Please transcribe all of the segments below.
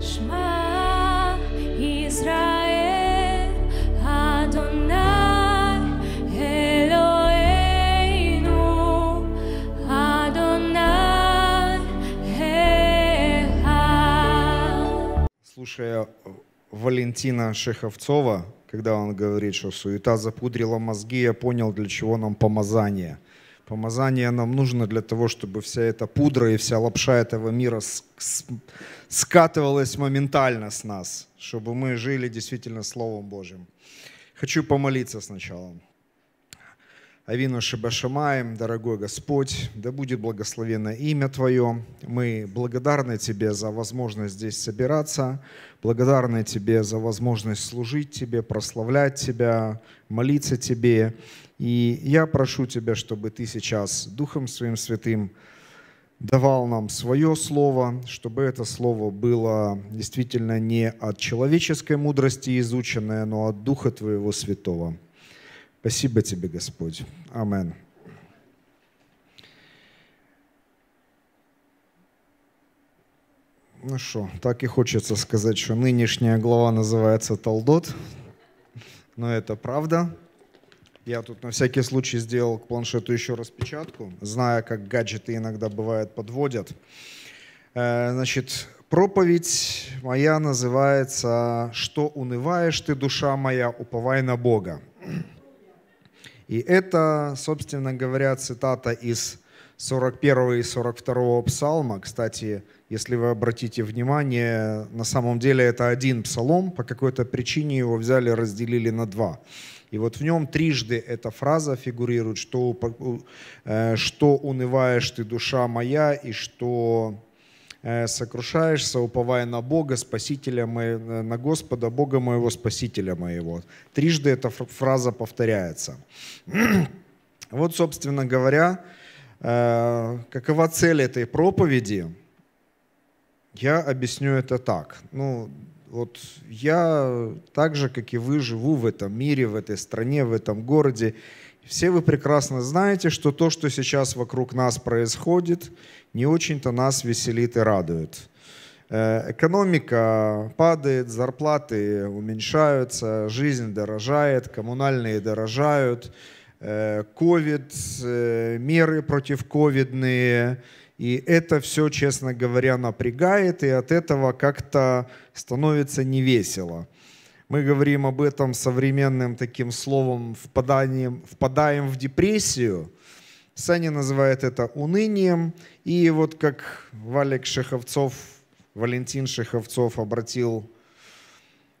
Слушая э, Валентина Шеховцова, когда он говорит, что суета запудрила мозги, я понял, для чего нам помазание – Помазание нам нужно для того, чтобы вся эта пудра и вся лапша этого мира скатывалась моментально с нас, чтобы мы жили действительно Словом Божьим. Хочу помолиться сначала. Авину Шибашамаем, дорогой Господь, да будет благословено имя Твое. Мы благодарны Тебе за возможность здесь собираться, благодарны Тебе за возможность служить Тебе, прославлять Тебя, молиться Тебе. И я прошу Тебя, чтобы Ты сейчас Духом Своим Святым давал нам свое слово, чтобы это слово было действительно не от человеческой мудрости изученное, но от Духа Твоего Святого. Спасибо Тебе, Господь. Аминь. Ну что, так и хочется сказать, что нынешняя глава называется «Талдот», но это правда. Я тут на всякий случай сделал к планшету еще распечатку, зная, как гаджеты иногда бывает подводят. Э, значит, проповедь моя называется «Что унываешь ты, душа моя, уповай на Бога». И это, собственно говоря, цитата из 41 и 42 псалма. Кстати, если вы обратите внимание, на самом деле это один псалом. По какой-то причине его взяли, разделили на два. И вот в нем трижды эта фраза фигурирует, что, э, что унываешь ты, душа моя, и что э, сокрушаешься, уповая на Бога, Спасителя моего, э, на Господа, Бога моего, Спасителя моего. Трижды эта фраза повторяется. Вот, собственно говоря, какова цель этой проповеди, я объясню это так. Ну, вот я так же, как и вы, живу в этом мире, в этой стране, в этом городе. Все вы прекрасно знаете, что то, что сейчас вокруг нас происходит, не очень-то нас веселит и радует. Э, экономика падает, зарплаты уменьшаются, жизнь дорожает, коммунальные дорожают, э, ковид, э, меры против ковидные – и это все, честно говоря, напрягает, и от этого как-то становится невесело. Мы говорим об этом современным таким словом впаданием, «впадаем в депрессию», Саня называет это унынием. И вот как Валик Шеховцов, Валентин Шеховцов обратил,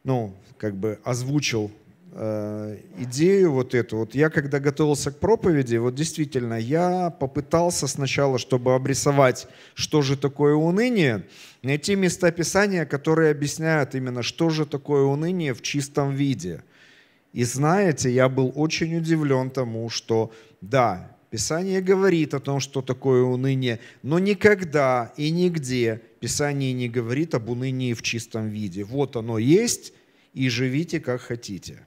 ну, как бы озвучил Э, идею вот эту. Вот я когда готовился к проповеди, вот действительно, я попытался сначала, чтобы обрисовать, что же такое уныние, найти места Писания, которые объясняют именно, что же такое уныние в чистом виде. И знаете, я был очень удивлен тому, что да, Писание говорит о том, что такое уныние, но никогда и нигде Писание не говорит об унынии в чистом виде. Вот оно есть, и живите как хотите.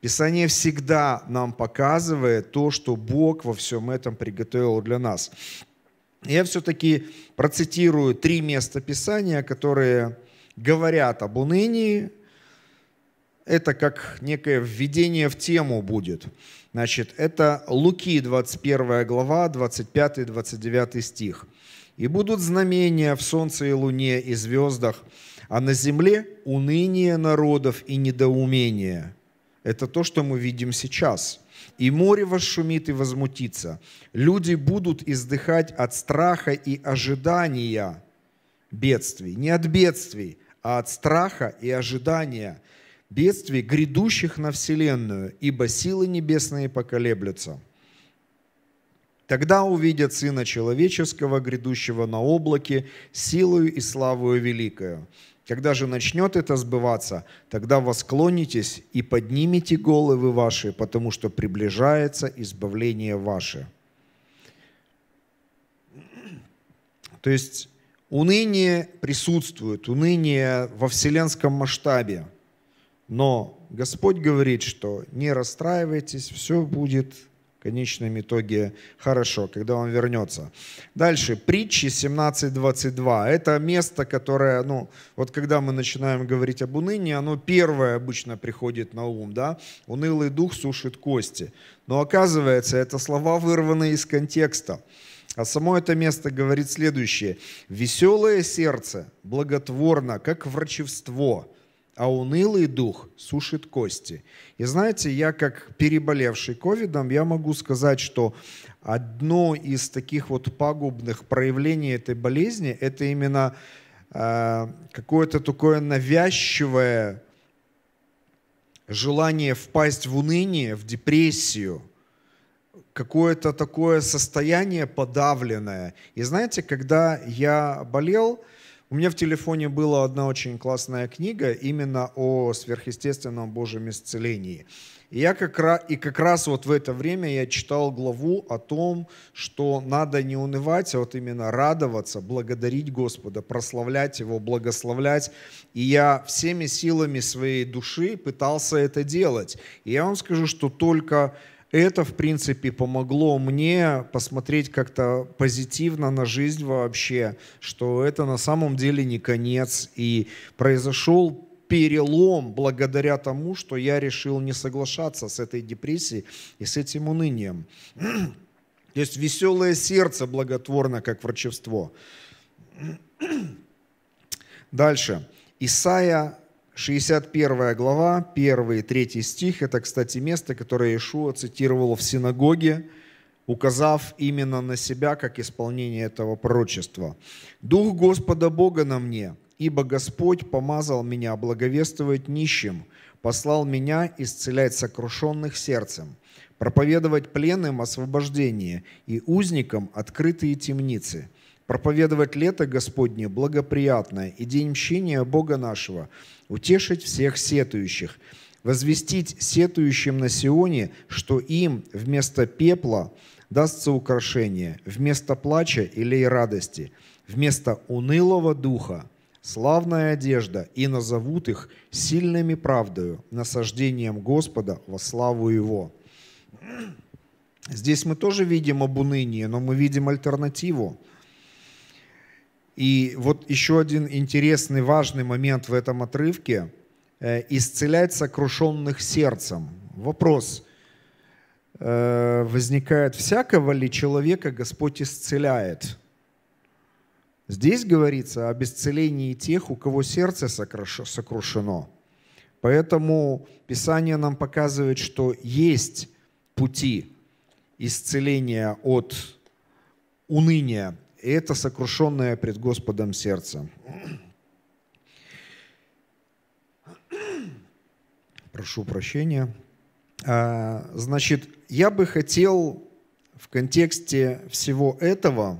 Писание всегда нам показывает то, что Бог во всем этом приготовил для нас. Я все-таки процитирую три места Писания, которые говорят об унынии. Это как некое введение в тему будет. Значит, это Луки, 21 глава, 25-29 стих. «И будут знамения в солнце и луне и звездах, а на земле уныние народов и недоумение. Это то, что мы видим сейчас. «И море вошумит и возмутится. Люди будут издыхать от страха и ожидания бедствий. Не от бедствий, а от страха и ожидания бедствий, грядущих на вселенную, ибо силы небесные поколеблются». Тогда увидят Сына Человеческого, грядущего на облаке, силою и славою великою. Когда же начнет это сбываться, тогда восклонитесь и поднимите головы ваши, потому что приближается избавление ваше. То есть уныние присутствует, уныние во вселенском масштабе. Но Господь говорит, что не расстраивайтесь, все будет конечном итоге хорошо, когда он вернется. Дальше, притчи 17.22. Это место, которое, ну, вот когда мы начинаем говорить об унынии, оно первое обычно приходит на ум, да? Унылый дух сушит кости. Но оказывается, это слова вырваны из контекста. А само это место говорит следующее. «Веселое сердце благотворно, как врачевство, а унылый дух сушит кости. И знаете, я как переболевший ковидом, я могу сказать, что одно из таких вот пагубных проявлений этой болезни – это именно э, какое-то такое навязчивое желание впасть в уныние, в депрессию, какое-то такое состояние подавленное. И знаете, когда я болел – у меня в телефоне была одна очень классная книга именно о сверхъестественном Божьем исцелении. И я как раз, и как раз вот в это время я читал главу о том, что надо не унывать, а вот именно радоваться, благодарить Господа, прославлять Его, благословлять. И я всеми силами своей души пытался это делать. И я вам скажу, что только это, в принципе, помогло мне посмотреть как-то позитивно на жизнь вообще, что это на самом деле не конец. И произошел перелом благодаря тому, что я решил не соглашаться с этой депрессией и с этим унынием. То есть веселое сердце благотворно, как врачевство. Дальше. Исайя 61 глава, 1 и 3 стих, это, кстати, место, которое Иешуа цитировал в синагоге, указав именно на себя как исполнение этого пророчества. «Дух Господа Бога на мне, ибо Господь помазал меня благовествовать нищим, послал меня исцелять сокрушенных сердцем, проповедовать пленным освобождение и узникам открытые темницы, проповедовать лето Господне благоприятное и день мщения Бога нашего, утешить всех сетующих, возвестить сетующим на Сионе, что им вместо пепла дастся украшение, вместо плача или радости, вместо унылого духа славная одежда, и назовут их сильными правдою, насаждением Господа во славу Его». Здесь мы тоже видим об унынии, но мы видим альтернативу – и вот еще один интересный, важный момент в этом отрывке э, – исцелять сокрушенных сердцем. Вопрос э, возникает, всякого ли человека Господь исцеляет? Здесь говорится об исцелении тех, у кого сердце сокрушено. Поэтому Писание нам показывает, что есть пути исцеления от уныния, и это сокрушенное пред Господом сердце. Прошу прощения. А, значит, я бы хотел в контексте всего этого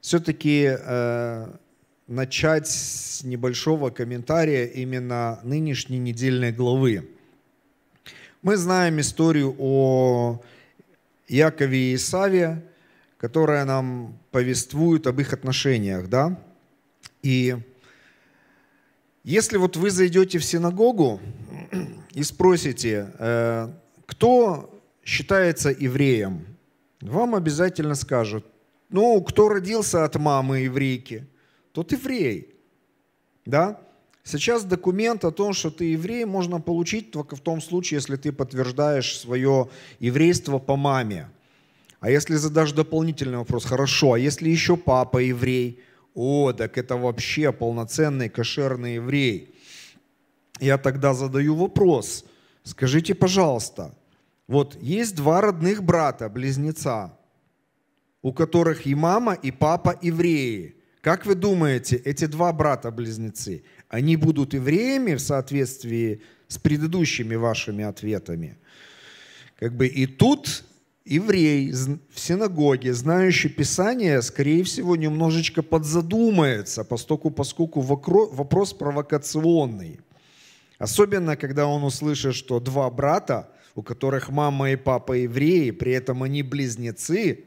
все-таки а, начать с небольшого комментария именно нынешней недельной главы. Мы знаем историю о Якове и Исаве, которая нам повествует об их отношениях, да. И если вот вы зайдете в синагогу и спросите, э, кто считается евреем, вам обязательно скажут, ну, кто родился от мамы еврейки, тот еврей. Да? Сейчас документ о том, что ты еврей, можно получить только в том случае, если ты подтверждаешь свое еврейство по маме. А если задашь дополнительный вопрос, хорошо, а если еще папа еврей? О, так это вообще полноценный кошерный еврей. Я тогда задаю вопрос. Скажите, пожалуйста, вот есть два родных брата, близнеца, у которых и мама, и папа евреи. Как вы думаете, эти два брата-близнецы, они будут евреями в соответствии с предыдущими вашими ответами? Как бы и тут еврей в синагоге, знающий Писание, скорее всего, немножечко подзадумается, постоку поскольку вопрос провокационный. Особенно, когда он услышит, что два брата, у которых мама и папа евреи, при этом они близнецы,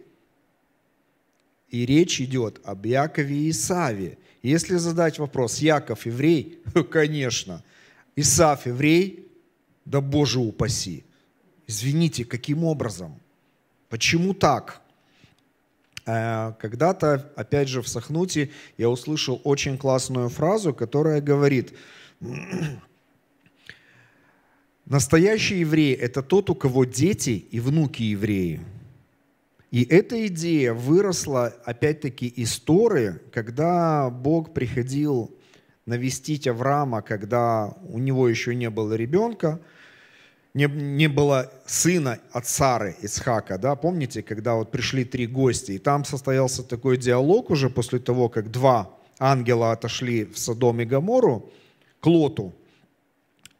и речь идет об Якове и Исаве. Если задать вопрос, Яков еврей? Конечно. Исав еврей? Да Боже упаси. Извините, каким образом – Почему так? Э, когда-то, опять же, в Сахнуте я услышал очень классную фразу, которая говорит, настоящий еврей – это тот, у кого дети и внуки евреи. И эта идея выросла, опять-таки, из Торы, когда Бог приходил навестить Авраама, когда у него еще не было ребенка – не, не было сына от Сары Исхака, да, помните, когда вот пришли три гости, и там состоялся такой диалог уже после того, как два ангела отошли в Содом и Гамору, к Лоту,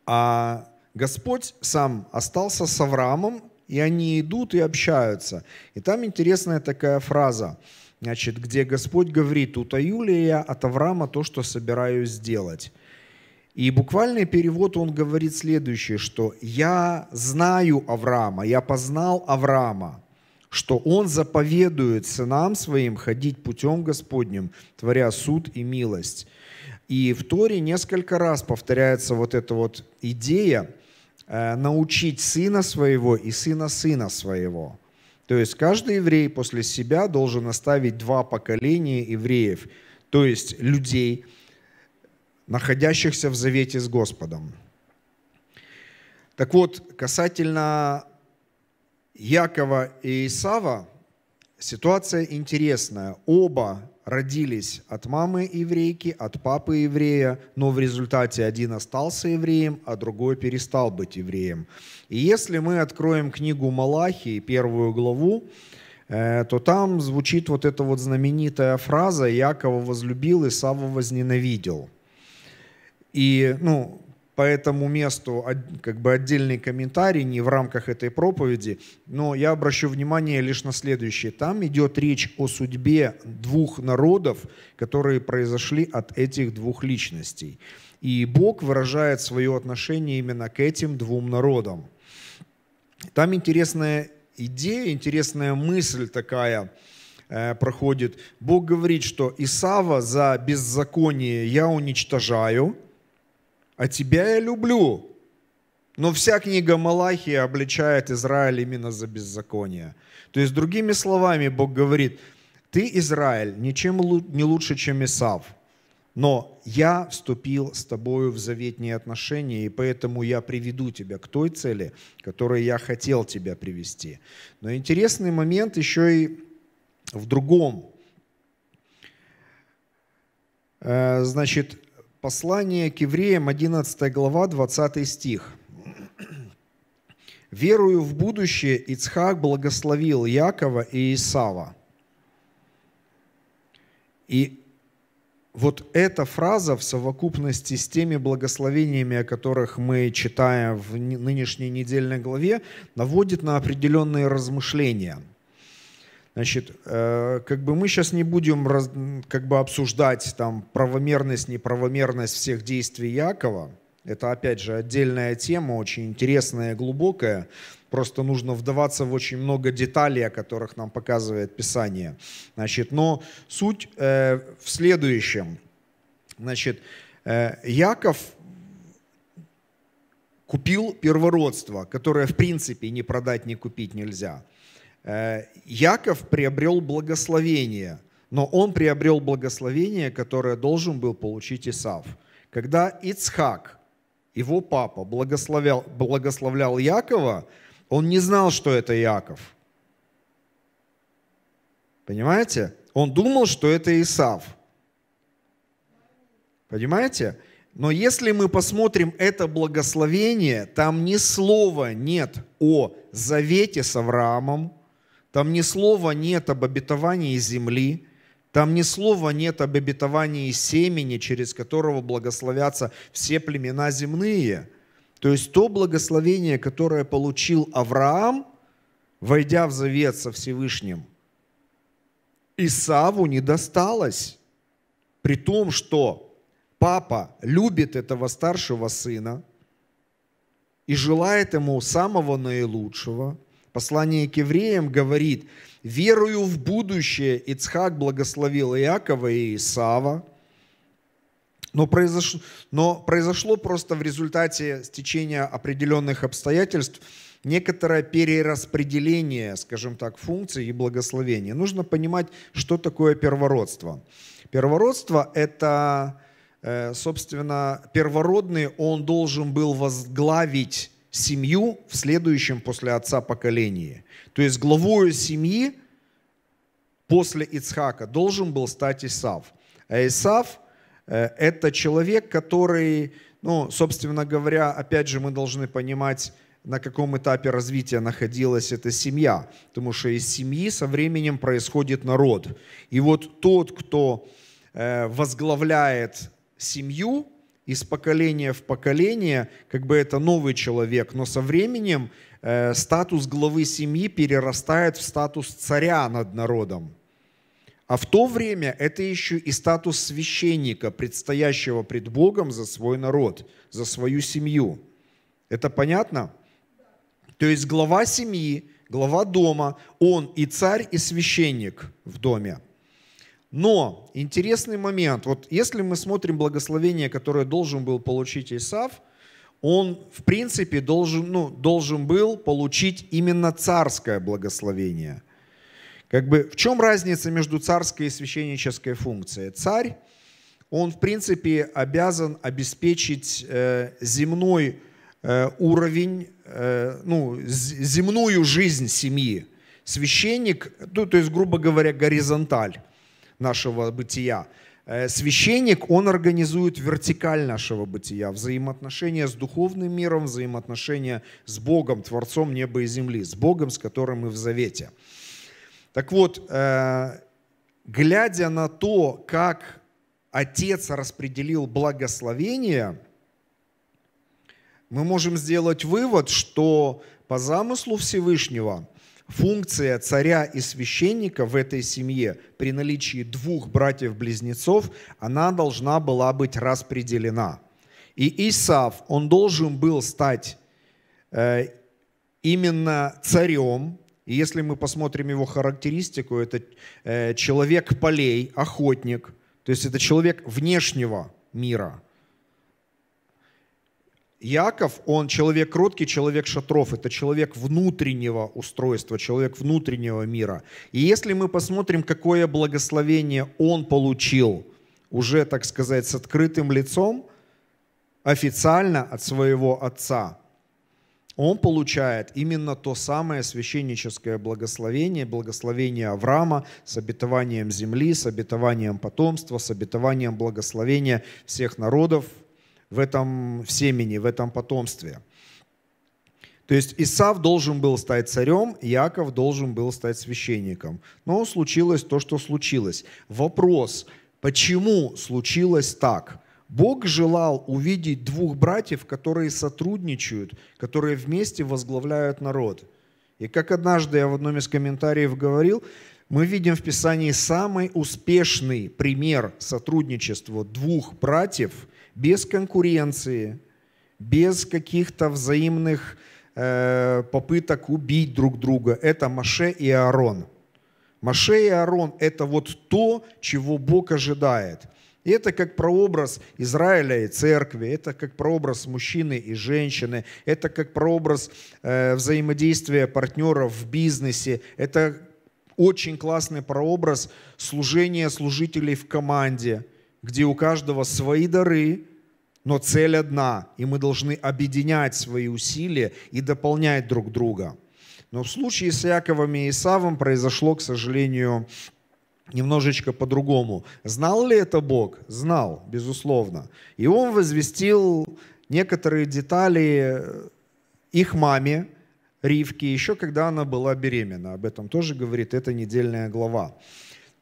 а Господь сам остался с Авраамом, и они идут и общаются. И там интересная такая фраза, значит, где Господь говорит, утаю ли я от Авраама то, что собираюсь сделать. И буквальный перевод, он говорит следующее, что «я знаю Авраама, я познал Авраама, что он заповедует сынам своим ходить путем Господним, творя суд и милость». И в Торе несколько раз повторяется вот эта вот идея э, научить сына своего и сына сына своего. То есть каждый еврей после себя должен оставить два поколения евреев, то есть людей – находящихся в завете с Господом. Так вот, касательно Якова и Исава, ситуация интересная. Оба родились от мамы еврейки, от папы еврея, но в результате один остался евреем, а другой перестал быть евреем. И если мы откроем книгу Малахии, первую главу, э, то там звучит вот эта вот знаменитая фраза «Якова возлюбил, Исава возненавидел». И, ну, по этому месту как бы отдельный комментарий, не в рамках этой проповеди, но я обращу внимание лишь на следующее. Там идет речь о судьбе двух народов, которые произошли от этих двух личностей. И Бог выражает свое отношение именно к этим двум народам. Там интересная идея, интересная мысль такая э, проходит. Бог говорит, что Исава за беззаконие я уничтожаю – а тебя я люблю». Но вся книга Малахии обличает Израиль именно за беззаконие. То есть, другими словами, Бог говорит, «Ты, Израиль, ничем не лучше, чем Исав, но я вступил с тобою в заветные отношения, и поэтому я приведу тебя к той цели, которой я хотел тебя привести. Но интересный момент еще и в другом. Э, значит, Послание к евреям, 11 глава, 20 стих. «Верую в будущее Ицхак благословил Якова и Исава». И вот эта фраза в совокупности с теми благословениями, о которых мы читаем в нынешней недельной главе, наводит на определенные размышления – Значит, э, как бы мы сейчас не будем раз, как бы обсуждать там правомерность, неправомерность всех действий Якова. Это, опять же, отдельная тема, очень интересная, глубокая. Просто нужно вдаваться в очень много деталей, о которых нам показывает Писание. Значит, но суть э, в следующем. Значит, э, Яков купил первородство, которое в принципе не продать, не купить нельзя – Э, Яков приобрел благословение, но он приобрел благословение, которое должен был получить Исав. Когда Ицхак, его папа, благословлял, благословлял Якова, он не знал, что это Яков. Понимаете? Он думал, что это Исав. Понимаете? Но если мы посмотрим это благословение, там ни слова нет о завете с Авраамом, там ни слова нет об обетовании земли, там ни слова нет об обетовании семени, через которого благословятся все племена земные. То есть то благословение, которое получил Авраам, войдя в завет со Всевышним, Исаву не досталось. При том, что папа любит этого старшего сына и желает ему самого наилучшего – Послание к евреям говорит, верую в будущее Ицхак благословил Иакова и Исава, но произошло, но произошло просто в результате стечения определенных обстоятельств некоторое перераспределение, скажем так, функций и благословения. Нужно понимать, что такое первородство. Первородство – это, э, собственно, первородный, он должен был возглавить семью в следующем после отца поколении. То есть главою семьи после Ицхака должен был стать Исав. А Исав э, – это человек, который, ну, собственно говоря, опять же, мы должны понимать, на каком этапе развития находилась эта семья, потому что из семьи со временем происходит народ. И вот тот, кто э, возглавляет семью, из поколения в поколение, как бы это новый человек, но со временем э, статус главы семьи перерастает в статус царя над народом. А в то время это еще и статус священника, предстоящего пред Богом за свой народ, за свою семью. Это понятно? То есть глава семьи, глава дома, он и царь, и священник в доме. Но интересный момент, вот если мы смотрим благословение, которое должен был получить Исав, он, в принципе, должен, ну, должен был получить именно царское благословение. Как бы, в чем разница между царской и священнической функцией? Царь, он, в принципе, обязан обеспечить э, земной э, уровень, э, ну, земную жизнь семьи. Священник, ну, то есть, грубо говоря, горизонталь нашего бытия. Э, священник, он организует вертикаль нашего бытия, взаимоотношения с духовным миром, взаимоотношения с Богом, Творцом неба и земли, с Богом, с которым мы в завете. Так вот, э, глядя на то, как Отец распределил благословение, мы можем сделать вывод, что по замыслу Всевышнего – функция царя и священника в этой семье при наличии двух братьев-близнецов, она должна была быть распределена. И Исав, он должен был стать э, именно царем, и если мы посмотрим его характеристику, это э, человек полей, охотник, то есть это человек внешнего мира – Яков, он человек кроткий, человек шатров, это человек внутреннего устройства, человек внутреннего мира. И если мы посмотрим, какое благословение он получил уже, так сказать, с открытым лицом, официально от своего отца, он получает именно то самое священническое благословение, благословение Авраама с обетованием земли, с обетованием потомства, с обетованием благословения всех народов, в этом семени, в этом потомстве. То есть Исав должен был стать царем, Яков должен был стать священником. Но случилось то, что случилось. Вопрос, почему случилось так? Бог желал увидеть двух братьев, которые сотрудничают, которые вместе возглавляют народ. И как однажды я в одном из комментариев говорил, мы видим в Писании самый успешный пример сотрудничества двух братьев – без конкуренции, без каких-то взаимных э, попыток убить друг друга. Это Маше и Аарон. Маше и Аарон – это вот то, чего Бог ожидает. И это как прообраз Израиля и церкви, это как прообраз мужчины и женщины, это как прообраз э, взаимодействия партнеров в бизнесе, это очень классный прообраз служения служителей в команде – где у каждого свои дары, но цель одна, и мы должны объединять свои усилия и дополнять друг друга. Но в случае с Яковом и Исавом произошло, к сожалению, немножечко по-другому. Знал ли это Бог? Знал, безусловно. И он возвестил некоторые детали э, их маме, Ривке, еще когда она была беременна. Об этом тоже говорит эта недельная глава.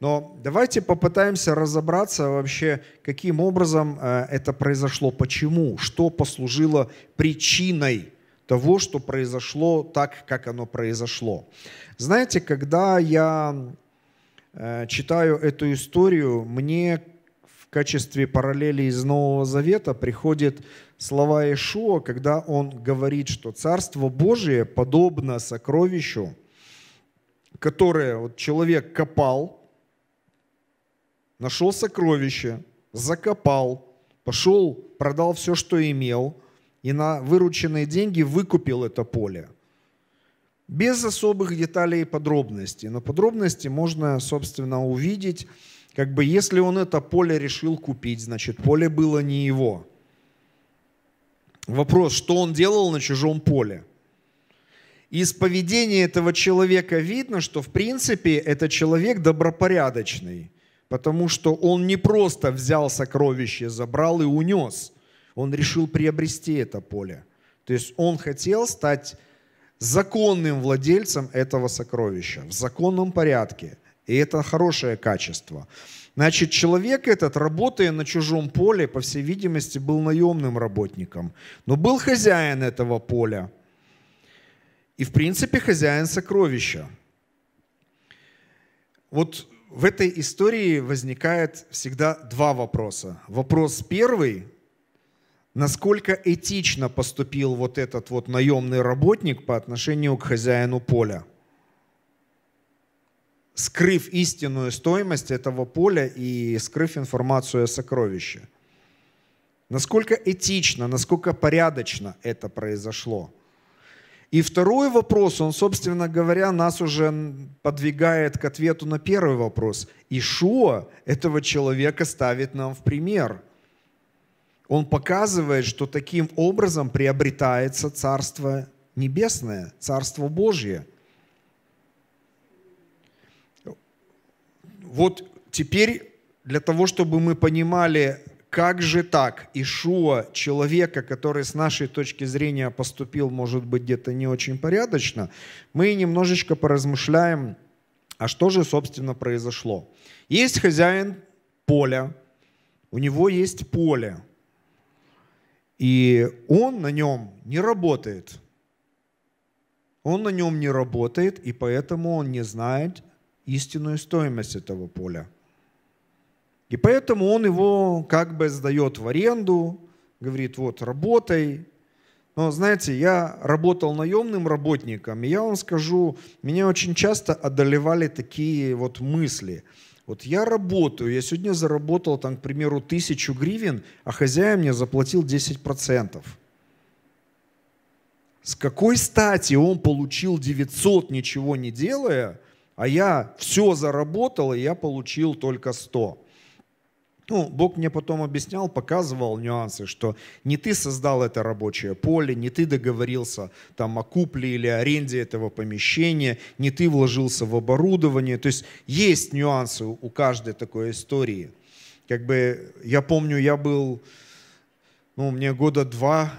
Но давайте попытаемся разобраться вообще, каким образом э, это произошло, почему, что послужило причиной того, что произошло так, как оно произошло. Знаете, когда я э, читаю эту историю, мне в качестве параллели из Нового Завета приходит слова Ишуа, когда он говорит, что Царство Божие подобно сокровищу, которое вот человек копал – нашел сокровище, закопал, пошел, продал все, что имел, и на вырученные деньги выкупил это поле. Без особых деталей и подробностей. Но подробности можно, собственно, увидеть. Как бы если он это поле решил купить, значит, поле было не его. Вопрос, что он делал на чужом поле? Из поведения этого человека видно, что, в принципе, этот человек добропорядочный – потому что он не просто взял сокровище, забрал и унес. Он решил приобрести это поле. То есть он хотел стать законным владельцем этого сокровища в законном порядке. И это хорошее качество. Значит, человек этот, работая на чужом поле, по всей видимости, был наемным работником, но был хозяин этого поля. И, в принципе, хозяин сокровища. Вот в этой истории возникает всегда два вопроса. Вопрос первый, насколько этично поступил вот этот вот наемный работник по отношению к хозяину поля, скрыв истинную стоимость этого поля и скрыв информацию о сокровище. Насколько этично, насколько порядочно это произошло – и второй вопрос, он, собственно говоря, нас уже подвигает к ответу на первый вопрос. Ишуа этого человека ставит нам в пример. Он показывает, что таким образом приобретается Царство Небесное, Царство Божье. Вот теперь для того, чтобы мы понимали как же так? Ишуа, человека, который с нашей точки зрения поступил, может быть, где-то не очень порядочно, мы немножечко поразмышляем, а что же, собственно, произошло. Есть хозяин поля, у него есть поле, и он на нем не работает. Он на нем не работает, и поэтому он не знает истинную стоимость этого поля. И поэтому он его как бы сдает в аренду, говорит, вот, работай. Но, знаете, я работал наемным работником, и я вам скажу, меня очень часто одолевали такие вот мысли. Вот я работаю, я сегодня заработал, там, к примеру, тысячу гривен, а хозяин мне заплатил 10%. С какой стати он получил 900, ничего не делая, а я все заработал, и я получил только 100? Ну, Бог мне потом объяснял, показывал нюансы, что не ты создал это рабочее поле, не ты договорился там о купле или аренде этого помещения, не ты вложился в оборудование. То есть есть нюансы у каждой такой истории. Как бы я помню, я был, ну, мне года два,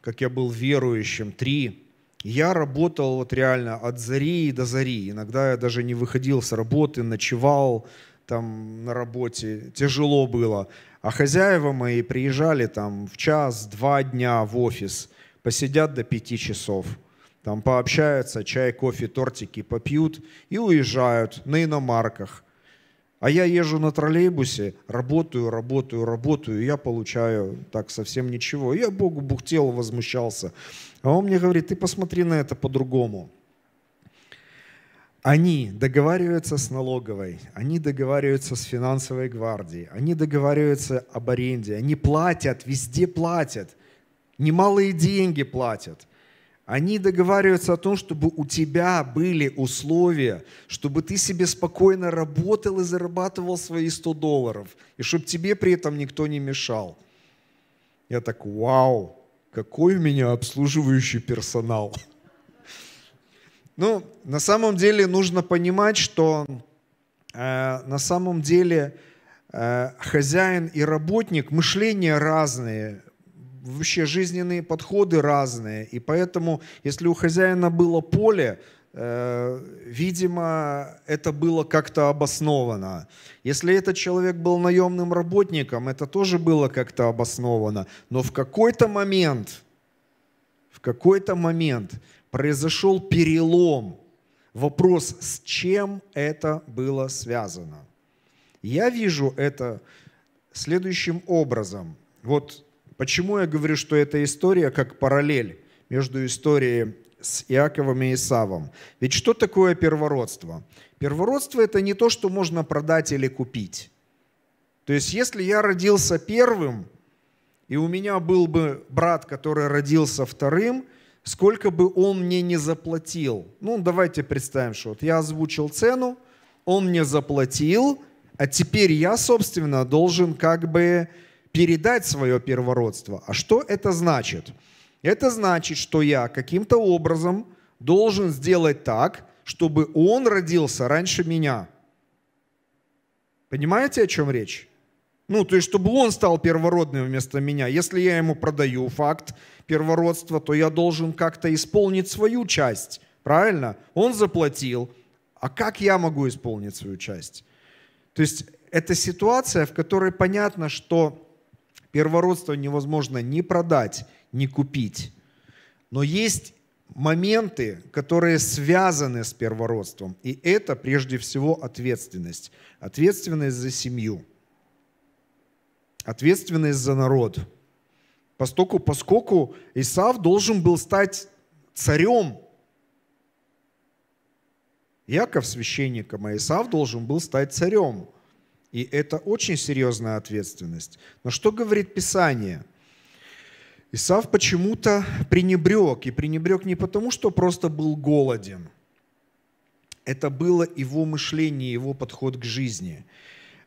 как я был верующим, три, я работал вот реально от зари до зари. Иногда я даже не выходил с работы, ночевал, там на работе, тяжело было. А хозяева мои приезжали там в час, два дня в офис, посидят до пяти часов, там пообщаются, чай, кофе, тортики попьют и уезжают на иномарках. А я езжу на троллейбусе, работаю, работаю, работаю, я получаю так совсем ничего. Я Богу бухтел, возмущался. А он мне говорит, ты посмотри на это по-другому. Они договариваются с налоговой, они договариваются с финансовой гвардией, они договариваются об аренде, они платят, везде платят, немалые деньги платят. Они договариваются о том, чтобы у тебя были условия, чтобы ты себе спокойно работал и зарабатывал свои 100 долларов, и чтобы тебе при этом никто не мешал. Я так, вау, какой у меня обслуживающий персонал. Ну, на самом деле нужно понимать, что э, на самом деле э, хозяин и работник, мышление разные, вообще жизненные подходы разные. И поэтому, если у хозяина было поле, э, видимо, это было как-то обосновано. Если этот человек был наемным работником, это тоже было как-то обосновано. Но в какой-то момент, в какой-то момент произошел перелом. Вопрос, с чем это было связано? Я вижу это следующим образом. Вот почему я говорю, что эта история как параллель между историей с Иаковом и Исавом. Ведь что такое первородство? Первородство – это не то, что можно продать или купить. То есть если я родился первым, и у меня был бы брат, который родился вторым – сколько бы он мне не заплатил. Ну, давайте представим, что вот я озвучил цену, он мне заплатил, а теперь я, собственно, должен как бы передать свое первородство. А что это значит? Это значит, что я каким-то образом должен сделать так, чтобы он родился раньше меня. Понимаете, о чем речь? Ну, то есть, чтобы он стал первородным вместо меня. Если я ему продаю факт первородства, то я должен как-то исполнить свою часть. Правильно? Он заплатил. А как я могу исполнить свою часть? То есть, это ситуация, в которой понятно, что первородство невозможно ни продать, ни купить. Но есть моменты, которые связаны с первородством. И это прежде всего ответственность. Ответственность за семью – ответственность за народ. Поскольку, поскольку Исав должен был стать царем, Яков священником, а Исав должен был стать царем. И это очень серьезная ответственность. Но что говорит Писание? Исав почему-то пренебрег. И пренебрег не потому, что просто был голоден. Это было его мышление, его подход к жизни.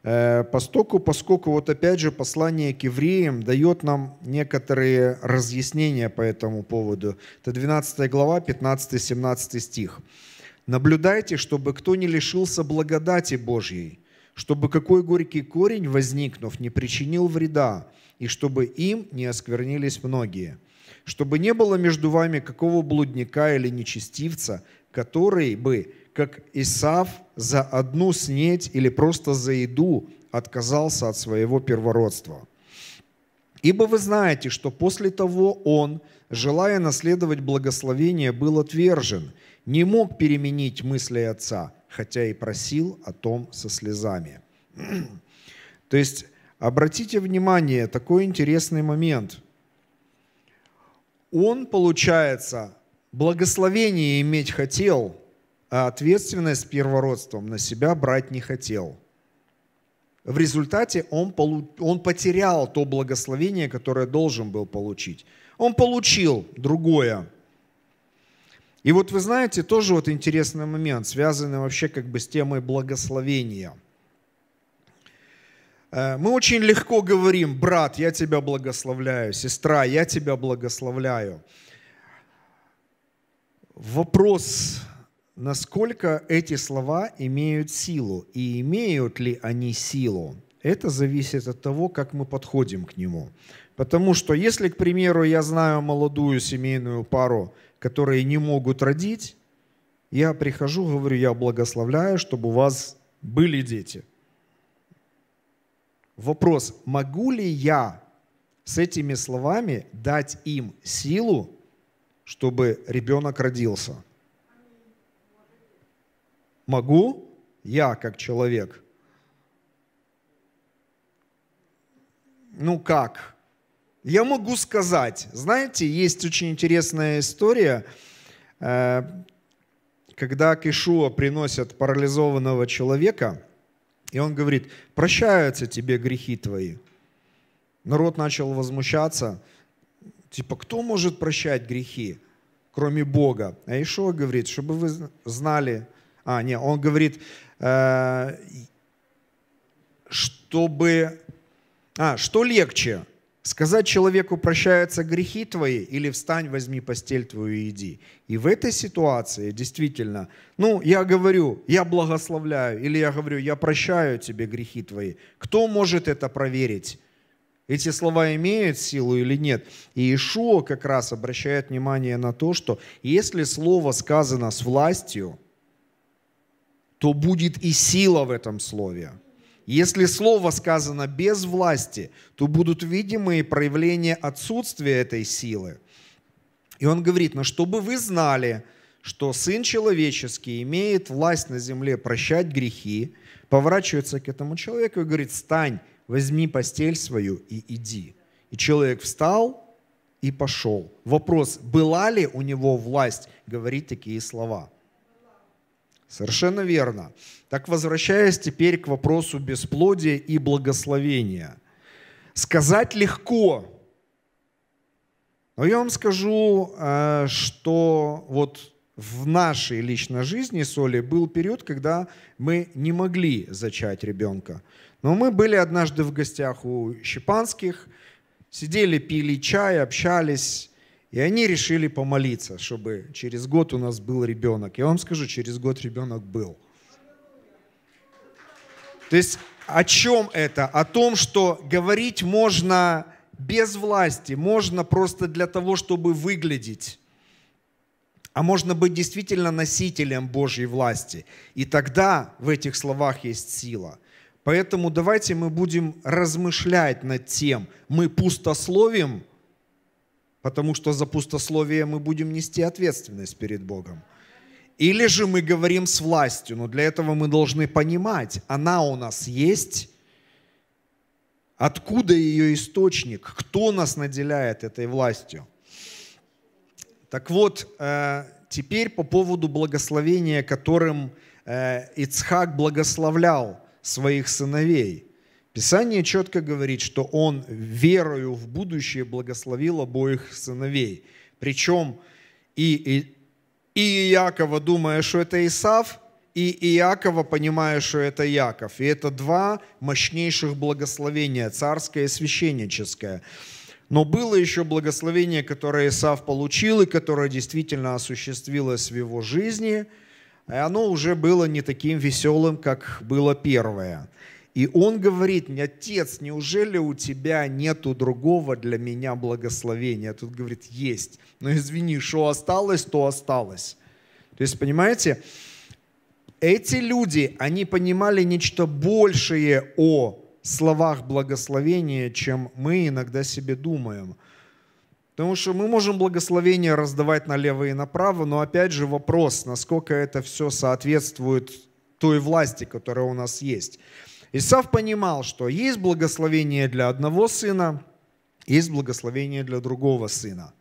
Э, постоку, поскольку вот опять же послание к евреям дает нам некоторые разъяснения по этому поводу. Это 12 глава, 15-17 стих. «Наблюдайте, чтобы кто не лишился благодати Божьей, чтобы какой горький корень, возникнув, не причинил вреда, и чтобы им не осквернились многие, чтобы не было между вами какого блудника или нечестивца, который бы как Исав за одну снеть или просто за еду отказался от своего первородства. Ибо вы знаете, что после того он, желая наследовать благословение, был отвержен, не мог переменить мысли отца, хотя и просил о том со слезами. То есть, обратите внимание, такой интересный момент. Он, получается, благословение иметь хотел – а ответственность первородством на себя брать не хотел. В результате он, полу... он потерял то благословение, которое должен был получить. Он получил другое. И вот вы знаете, тоже вот интересный момент, связанный вообще как бы с темой благословения э, – мы очень легко говорим, брат, я тебя благословляю, сестра, я тебя благословляю. Вопрос насколько эти слова имеют силу и имеют ли они силу. Это зависит от того, как мы подходим к нему. Потому что если, к примеру, я знаю молодую семейную пару, которые не могут родить, я прихожу, говорю, я благословляю, чтобы у вас были дети. Вопрос, могу ли я с этими словами дать им силу, чтобы ребенок родился? могу я как человек? Ну как? Я могу сказать, знаете, есть очень интересная история, э, когда к Ишуа приносят парализованного человека, и он говорит, прощаются тебе грехи твои. Народ начал возмущаться, типа, кто может прощать грехи, кроме Бога? А Ишуа говорит, чтобы вы знали, а, нет, он говорит, э, чтобы... А, что легче? Сказать человеку «прощаются грехи твои» или «встань, возьми постель твою и иди». И в этой ситуации действительно, ну, я говорю, я благословляю, или я говорю, я прощаю тебе грехи твои. Кто может это проверить? Эти слова имеют силу или нет? И Ишуа как раз обращает внимание на то, что если слово сказано с властью – то будет и сила в этом слове. Если слово сказано без власти, то будут видимые проявления отсутствия этой силы. И он говорит, но чтобы вы знали, что Сын Человеческий имеет власть на земле прощать грехи, поворачивается к этому человеку и говорит, встань, возьми постель свою и иди. И человек встал и пошел. Вопрос, была ли у него власть говорить такие слова – Совершенно верно. Так, возвращаясь теперь к вопросу бесплодия и благословения. Сказать легко, но я вам скажу, э, что вот в нашей личной жизни с Олей был период, когда мы не могли зачать ребенка. Но мы были однажды в гостях у Щепанских, сидели, пили чай, общались. И они решили помолиться, чтобы через год у нас был ребенок. Я вам скажу, через год ребенок был. То есть о чем это? О том, что говорить можно без власти, можно просто для того, чтобы выглядеть. А можно быть действительно носителем Божьей власти. И тогда в этих словах есть сила. Поэтому давайте мы будем размышлять над тем, мы пустословим – потому что за пустословие мы будем нести ответственность перед Богом. Или же мы говорим с властью, но для этого мы должны понимать, она у нас есть, откуда ее источник, кто нас наделяет этой властью. Так вот, э, теперь по поводу благословения, которым э, Ицхак благословлял своих сыновей. Писание четко говорит, что он верою в будущее благословил обоих сыновей. Причем и, и, и Иакова, думая, что это Исав, и Иакова, понимая, что это Яков. И это два мощнейших благословения, царское и священническое. Но было еще благословение, которое Исав получил и которое действительно осуществилось в его жизни, и оно уже было не таким веселым, как было первое. И он говорит мне, отец, неужели у тебя нету другого для меня благословения? тут говорит, есть. Но извини, что осталось, то осталось. То есть, понимаете, эти люди, они понимали нечто большее о словах благословения, чем мы иногда себе думаем. Потому что мы можем благословение раздавать налево и направо, но опять же вопрос, насколько это все соответствует той власти, которая у нас есть. Исав понимал, что есть благословение для одного сына, есть благословение для другого сына.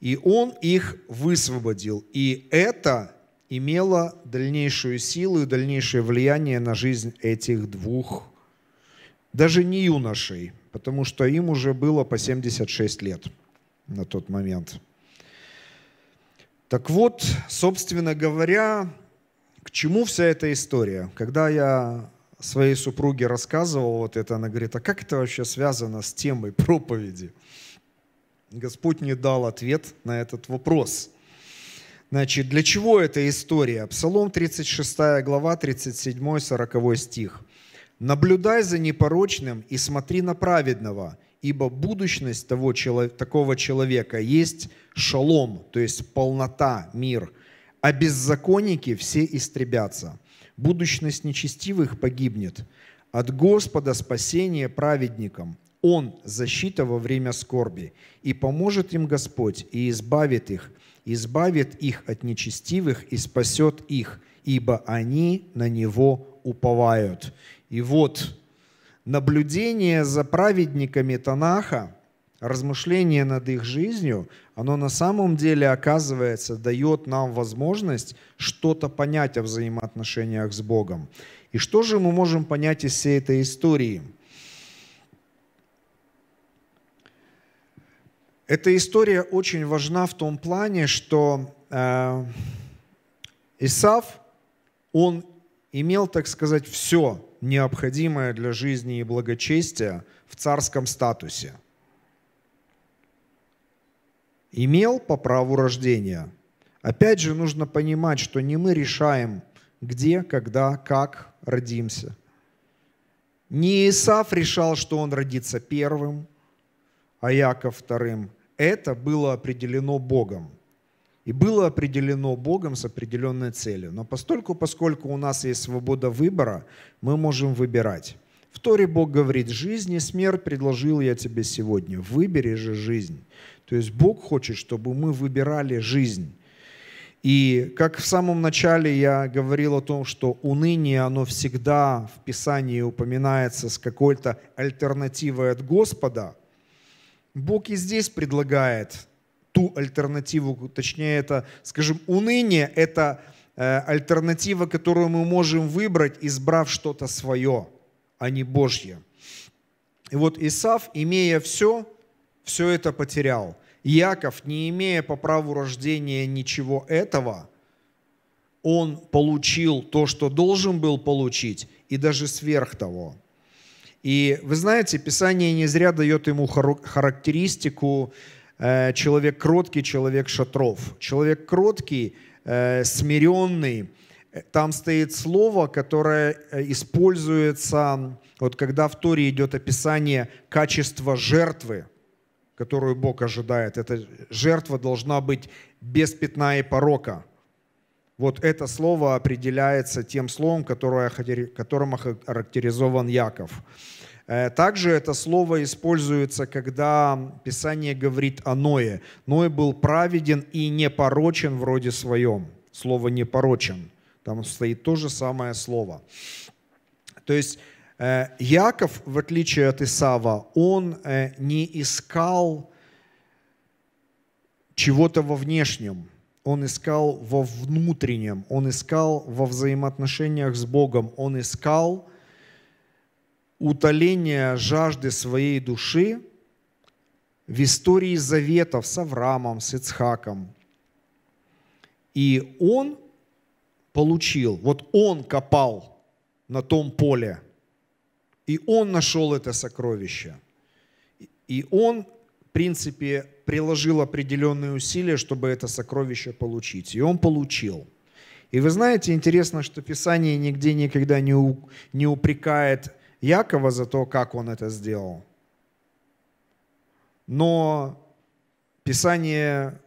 И он их высвободил. И это имело дальнейшую силу и дальнейшее влияние на жизнь этих двух, даже не юношей, потому что им уже было по 76 лет на тот момент. Так вот, собственно говоря, к чему вся эта история? Когда я своей супруге рассказывал вот это, она говорит, а как это вообще связано с темой проповеди? Господь не дал ответ на этот вопрос. Значит, для чего эта история? Псалом 36 глава, 37-40 стих. «Наблюдай за непорочным и смотри на праведного, ибо будущность того, такого человека есть шалом, то есть полнота, мир, а беззаконники все истребятся» будущность нечестивых погибнет. От Господа спасение праведникам. Он – защита во время скорби. И поможет им Господь, и избавит их, избавит их от нечестивых и спасет их, ибо они на Него уповают». И вот наблюдение за праведниками Танаха, размышление над их жизнью, оно на самом деле, оказывается, дает нам возможность что-то понять о взаимоотношениях с Богом. И что же мы можем понять из всей этой истории? Эта история очень важна в том плане, что э, Исав, он имел, так сказать, все необходимое для жизни и благочестия в царском статусе – имел по праву рождения. Опять же, нужно понимать, что не мы решаем, где, когда, как родимся. Не Исаф решал, что он родится первым, а Яков вторым. Это было определено Богом. И было определено Богом с определенной целью. Но постольку, поскольку у нас есть свобода выбора, мы можем выбирать. В Торе Бог говорит, жизнь и смерть предложил я тебе сегодня, выбери же жизнь. То есть Бог хочет, чтобы мы выбирали жизнь. И как в самом начале я говорил о том, что уныние, оно всегда в Писании упоминается с какой-то альтернативой от Господа, Бог и здесь предлагает ту альтернативу, точнее это, скажем, уныние – это э, альтернатива, которую мы можем выбрать, избрав что-то свое, а не Божье. И вот Исав, имея все, все это потерял. Яков, не имея по праву рождения ничего этого, он получил то, что должен был получить, и даже сверх того. И вы знаете, Писание не зря дает ему характеристику э, человек кроткий, человек шатров. Человек кроткий, э, смиренный. Там стоит слово, которое э, используется, вот когда в Торе идет описание качества жертвы – которую Бог ожидает. Эта жертва должна быть без пятна и порока. Вот это слово определяется тем словом, которое, которым охарактеризован Яков. Э, также это слово используется, когда Писание говорит о Ное. Ное был праведен и непорочен вроде своем. Слово «непорочен». Там стоит то же самое слово. То есть Э, Яков, в отличие от Исава, он э, не искал чего-то во внешнем, он искал во внутреннем, он искал во взаимоотношениях с Богом, он искал утоление жажды своей души в истории заветов с Авраамом, с Ицхаком. И он получил, вот он копал на том поле – и он нашел это сокровище. И он, в принципе, приложил определенные усилия, чтобы это сокровище получить. И он получил. И вы знаете, интересно, что Писание нигде никогда не, упрекает Якова за то, как он это сделал. Но Писание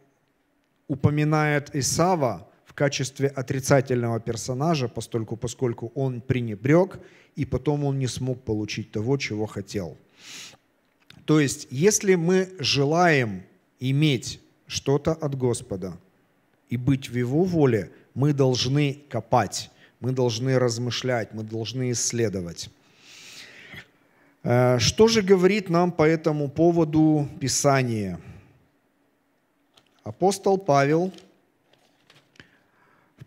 упоминает Исава качестве отрицательного персонажа, постольку, поскольку он пренебрег, и потом он не смог получить того, чего хотел. То есть, если мы желаем иметь что-то от Господа и быть в Его воле, мы должны копать, мы должны размышлять, мы должны исследовать. Э, что же говорит нам по этому поводу Писание? Апостол Павел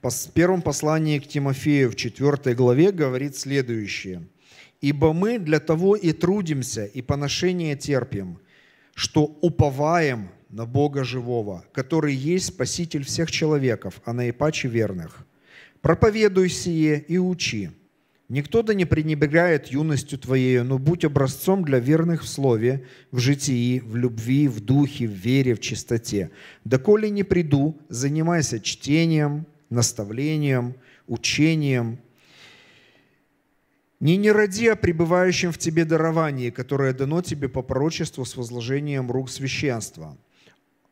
в первом послании к Тимофею в 4 главе говорит следующее. «Ибо мы для того и трудимся, и поношение терпим, что уповаем на Бога живого, который есть Спаситель всех человеков, а наипаче верных. Проповедуй сие и учи. Никто да не пренебрегает юностью твоею, но будь образцом для верных в слове, в житии, в любви, в духе, в вере, в чистоте. Доколе не приду, занимайся чтением, наставлением, учением. Не не ради о пребывающем в тебе даровании, которое дано тебе по пророчеству с возложением рук священства.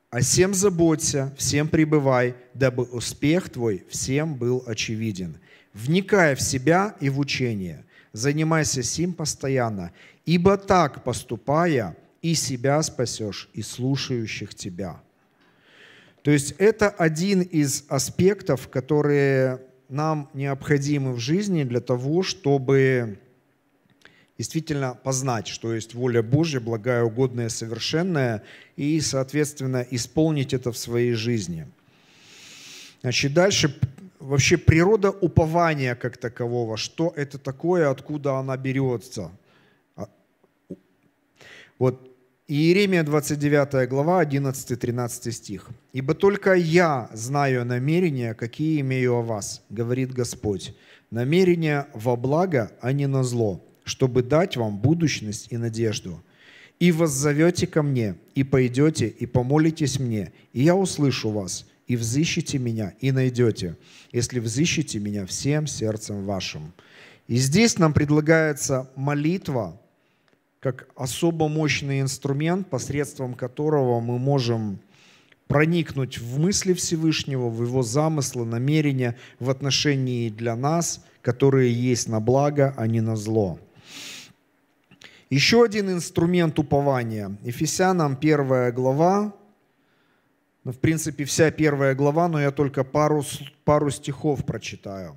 А всем заботься, всем пребывай, дабы успех твой всем был очевиден. Вникая в себя и в учение, занимайся сим постоянно, ибо так поступая, и себя спасешь, и слушающих тебя». То есть это один из аспектов, которые нам необходимы в жизни для того, чтобы действительно познать, что есть воля Божья, благая, угодная, совершенная, и, соответственно, исполнить это в своей жизни. Значит, дальше вообще природа упования как такового, что это такое, откуда она берется. А, вот Иеремия 29 глава, 11-13 стих. «Ибо только я знаю намерения, какие имею о вас, говорит Господь, намерения во благо, а не на зло, чтобы дать вам будущность и надежду. И воззовете ко мне, и пойдете, и помолитесь мне, и я услышу вас, и взыщите меня, и найдете, если взыщите меня всем сердцем вашим». И здесь нам предлагается молитва – как особо мощный инструмент, посредством которого мы можем проникнуть в мысли Всевышнего, в его замыслы, намерения в отношении для нас, которые есть на благо, а не на зло. Еще один инструмент упования. Ефесянам первая глава, ну, в принципе, вся первая глава, но я только пару, пару стихов прочитаю.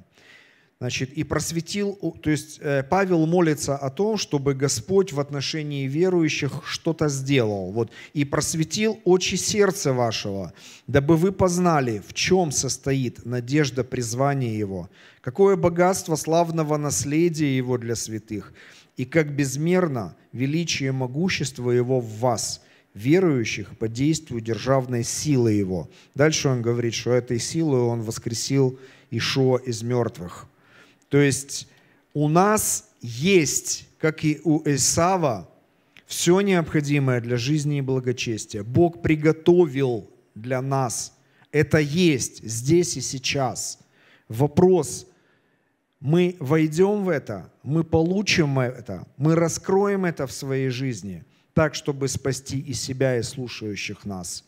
Значит, и просветил, то есть э, Павел молится о том, чтобы Господь в отношении верующих что-то сделал. Вот, и просветил очи сердца вашего, дабы вы познали, в чем состоит надежда призвания Его, какое богатство славного наследия Его для святых, и как безмерно величие могущества Его в вас, верующих по действию державной силы Его. Дальше он говорит, что этой силой Он воскресил Ишуа из мертвых. То есть у нас есть, как и у Эсава, все необходимое для жизни и благочестия. Бог приготовил для нас. Это есть здесь и сейчас. Вопрос, мы войдем в это, мы получим это, мы раскроем это в своей жизни, так, чтобы спасти и себя, и слушающих нас –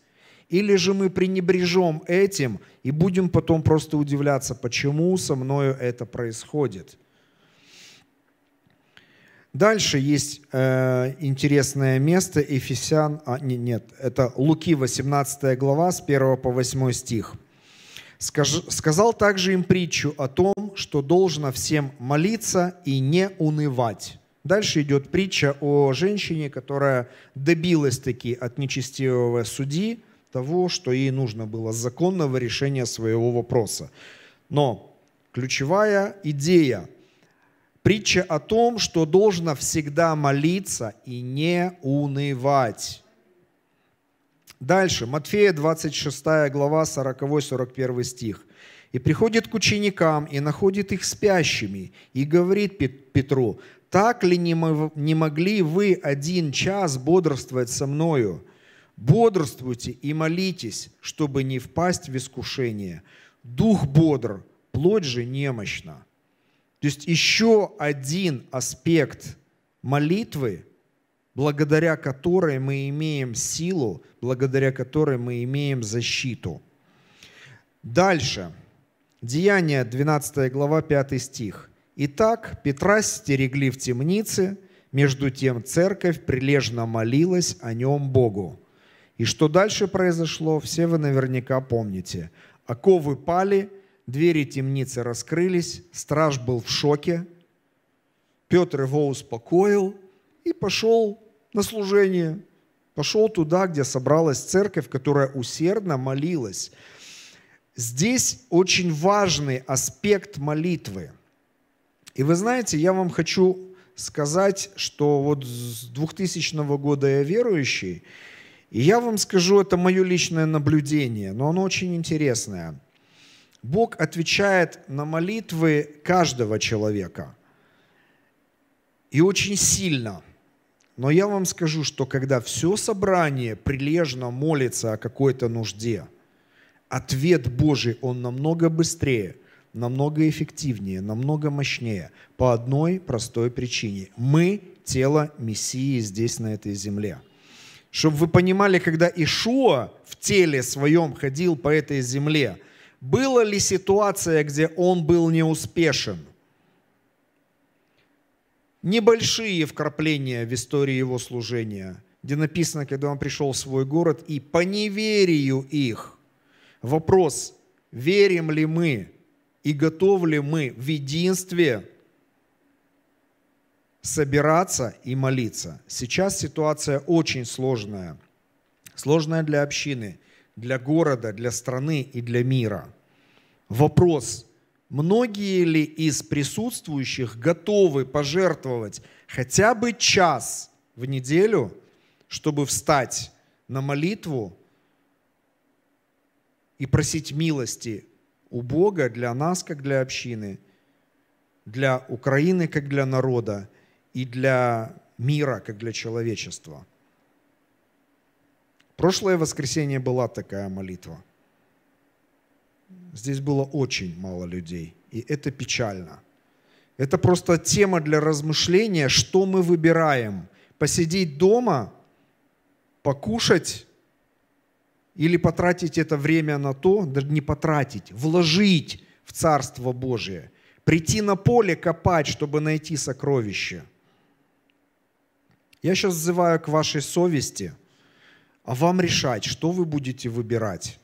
или же мы пренебрежем этим и будем потом просто удивляться, почему со мною это происходит. Дальше есть э, интересное место, Ефесян, а, не, нет, это Луки, 18 глава, с 1 по 8 стих. Скаж, «Сказал также им притчу о том, что должно всем молиться и не унывать». Дальше идет притча о женщине, которая добилась таки от нечестивого судьи, того, что ей нужно было законного решения своего вопроса. Но ключевая идея Притча о том, что должно всегда молиться и не унывать. Дальше, Матфея 26 глава 40-41 стих. «И приходит к ученикам и находит их спящими, и говорит Петру, так ли не могли вы один час бодрствовать со мною? Бодрствуйте и молитесь, чтобы не впасть в искушение. Дух бодр, плоть же немощна. То есть еще один аспект молитвы, благодаря которой мы имеем силу, благодаря которой мы имеем защиту. Дальше. Деяние, 12 глава, 5 стих. «Итак, Петра стерегли в темнице, между тем церковь прилежно молилась о нем Богу». И что дальше произошло, все вы наверняка помните. Оковы пали, двери темницы раскрылись, страж был в шоке, Петр его успокоил и пошел на служение, пошел туда, где собралась церковь, которая усердно молилась. Здесь очень важный аспект молитвы. И вы знаете, я вам хочу сказать, что вот с 2000 года я верующий, и я вам скажу, это мое личное наблюдение, но оно очень интересное. Бог отвечает на молитвы каждого человека. И очень сильно. Но я вам скажу, что когда все собрание прилежно молится о какой-то нужде, ответ Божий, он намного быстрее, намного эффективнее, намного мощнее. По одной простой причине. Мы – тело Мессии здесь, на этой земле – чтобы вы понимали, когда Ишуа в теле своем ходил по этой земле, была ли ситуация, где он был неуспешен? Небольшие вкрапления в истории его служения, где написано, когда он пришел в свой город, и по неверию их. Вопрос, верим ли мы и готовы ли мы в единстве собираться и молиться. Сейчас ситуация очень сложная. Сложная для общины, для города, для страны и для мира. Вопрос, многие ли из присутствующих готовы пожертвовать хотя бы час в неделю, чтобы встать на молитву и просить милости у Бога для нас, как для общины, для Украины, как для народа, и для мира, как для человечества. Прошлое воскресенье была такая молитва. Здесь было очень мало людей, и это печально. Это просто тема для размышления, что мы выбираем. Посидеть дома, покушать или потратить это время на то, даже не потратить, вложить в Царство Божие, прийти на поле копать, чтобы найти сокровище – я сейчас взываю к вашей совести, а вам решать, что вы будете выбирать.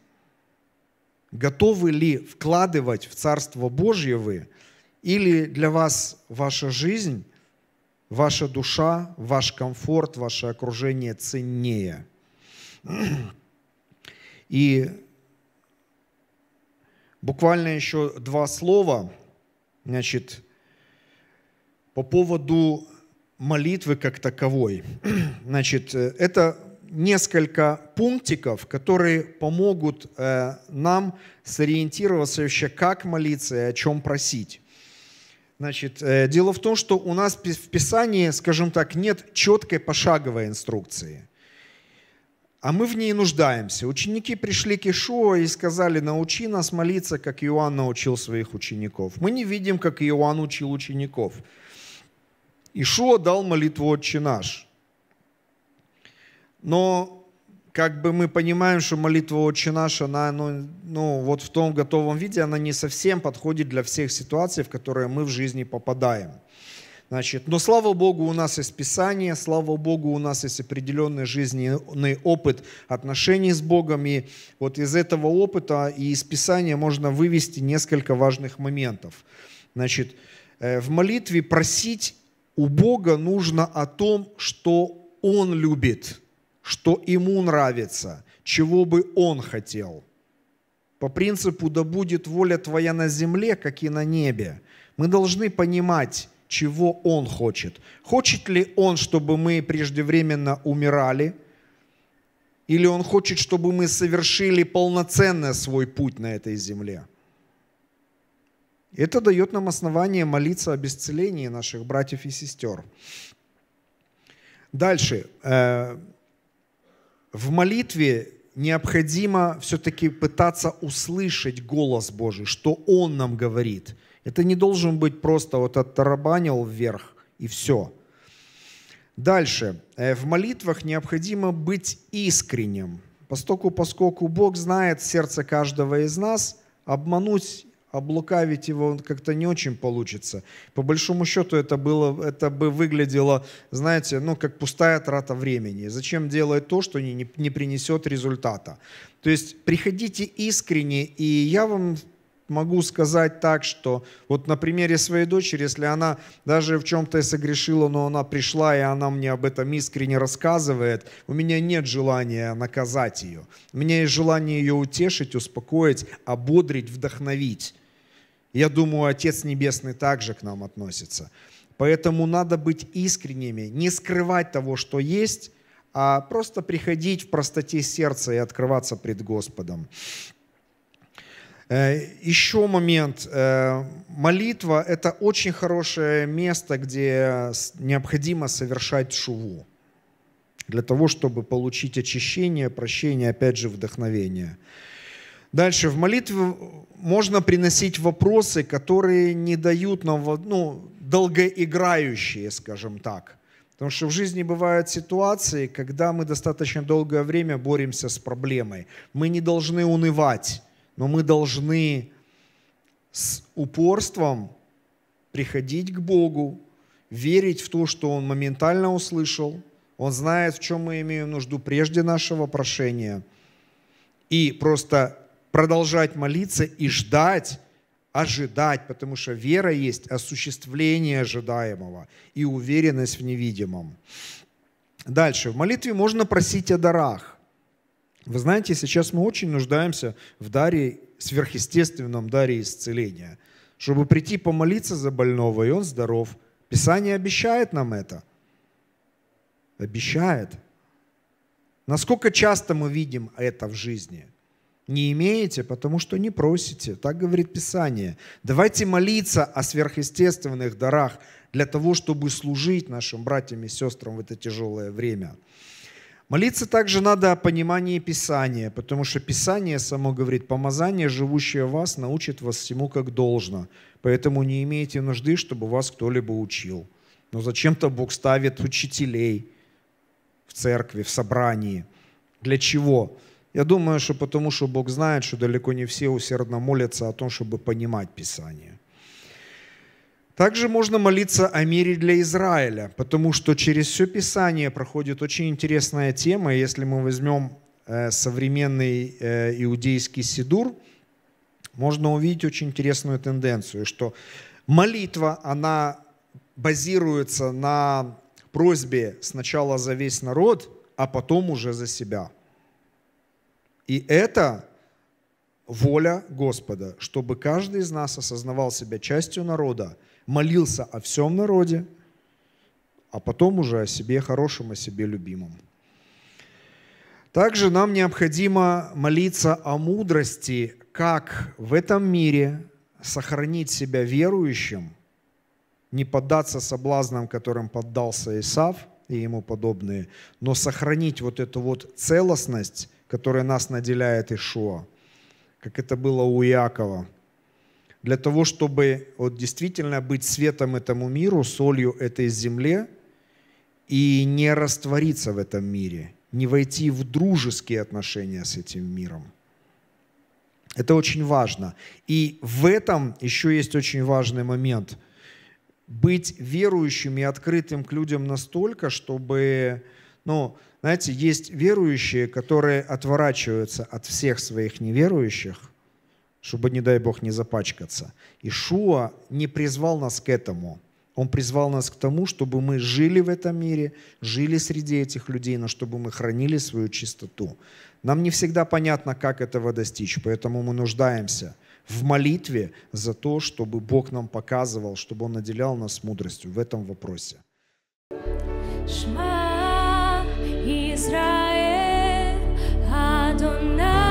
Готовы ли вкладывать в Царство Божье вы, или для вас ваша жизнь, ваша душа, ваш комфорт, ваше окружение ценнее. И буквально еще два слова, значит, по поводу молитвы как таковой. Значит, э, это несколько пунктиков, которые помогут э, нам сориентироваться вообще, как молиться и о чем просить. Значит, э, дело в том, что у нас в Писании, скажем так, нет четкой пошаговой инструкции, а мы в ней нуждаемся. Ученики пришли к Ишуа и сказали, научи нас молиться, как Иоанн научил своих учеников. Мы не видим, как Иоанн учил учеников – Ишуа дал молитву «Отче наш». Но как бы мы понимаем, что молитва «Отче наш», она, ну, ну, вот в том готовом виде, она не совсем подходит для всех ситуаций, в которые мы в жизни попадаем. Значит, но слава Богу, у нас есть Писание, слава Богу, у нас есть определенный жизненный опыт отношений с Богом, и вот из этого опыта и из Писания можно вывести несколько важных моментов. Значит, э, в молитве просить у Бога нужно о том, что Он любит, что Ему нравится, чего бы Он хотел. По принципу «да будет воля Твоя на земле, как и на небе» мы должны понимать, чего Он хочет. Хочет ли Он, чтобы мы преждевременно умирали, или Он хочет, чтобы мы совершили полноценно свой путь на этой земле – это дает нам основание молиться об исцелении наших братьев и сестер. Дальше. Э, в молитве необходимо все-таки пытаться услышать голос Божий, что Он нам говорит. Это не должен быть просто вот оттарабанил вверх и все. Дальше. Э, в молитвах необходимо быть искренним, поскольку, поскольку Бог знает сердце каждого из нас, обмануть облукавить его как-то не очень получится. По большому счету это, было, это бы выглядело, знаете, ну, как пустая трата времени. Зачем делать то, что не, не принесет результата? То есть приходите искренне, и я вам могу сказать так, что вот на примере своей дочери, если она даже в чем-то согрешила, но она пришла, и она мне об этом искренне рассказывает, у меня нет желания наказать ее. У меня есть желание ее утешить, успокоить, ободрить, вдохновить. Я думаю, Отец Небесный также к нам относится. Поэтому надо быть искренними, не скрывать того, что есть, а просто приходить в простоте сердца и открываться пред Господом. Э, Еще момент. Э, молитва – это очень хорошее место, где необходимо совершать шуву для того, чтобы получить очищение, прощение, опять же, вдохновение. Дальше, в молитве можно приносить вопросы, которые не дают нам, ну, долгоиграющие, скажем так. Потому что в жизни бывают ситуации, когда мы достаточно долгое время боремся с проблемой. Мы не должны унывать. Но мы должны с упорством приходить к Богу, верить в то, что Он моментально услышал, Он знает, в чем мы имеем нужду прежде нашего прошения, и просто продолжать молиться и ждать, ожидать, потому что вера есть осуществление ожидаемого и уверенность в невидимом. Дальше. В молитве можно просить о дарах. Вы знаете, сейчас мы очень нуждаемся в даре, сверхъестественном даре исцеления, чтобы прийти помолиться за больного, и он здоров. Писание обещает нам это. Обещает. Насколько часто мы видим это в жизни? Не имеете, потому что не просите. Так говорит Писание. Давайте молиться о сверхъестественных дарах для того, чтобы служить нашим братьям и сестрам в это тяжелое время. Молиться также надо о понимании Писания, потому что Писание само говорит, помазание, живущее в вас, научит вас всему, как должно. Поэтому не имейте нужды, чтобы вас кто-либо учил. Но зачем-то Бог ставит учителей в церкви, в собрании. Для чего? Я думаю, что потому что Бог знает, что далеко не все усердно молятся о том, чтобы понимать Писание. Также можно молиться о мире для Израиля, потому что через все Писание проходит очень интересная тема. Если мы возьмем э, современный э, иудейский Сидур, можно увидеть очень интересную тенденцию, что молитва, она базируется на просьбе сначала за весь народ, а потом уже за себя. И это воля Господа, чтобы каждый из нас осознавал себя частью народа, молился о всем народе, а потом уже о себе хорошем, о себе любимом. Также нам необходимо молиться о мудрости, как в этом мире сохранить себя верующим, не поддаться соблазнам, которым поддался Исав и ему подобные, но сохранить вот эту вот целостность, которая нас наделяет Ишуа – как это было у Иакова, для того, чтобы вот, действительно быть светом этому миру, солью этой земле и не раствориться в этом мире, не войти в дружеские отношения с этим миром. Это очень важно. И в этом еще есть очень важный момент. Быть верующим и открытым к людям настолько, чтобы ну, знаете, есть верующие, которые отворачиваются от всех своих неверующих, чтобы, не дай Бог, не запачкаться. Ишуа не призвал нас к этому. Он призвал нас к тому, чтобы мы жили в этом мире, жили среди этих людей, но чтобы мы хранили свою чистоту. Нам не всегда понятно, как этого достичь, поэтому мы нуждаемся в молитве за то, чтобы Бог нам показывал, чтобы Он наделял нас мудростью в этом вопросе. Шма. Israel Adonai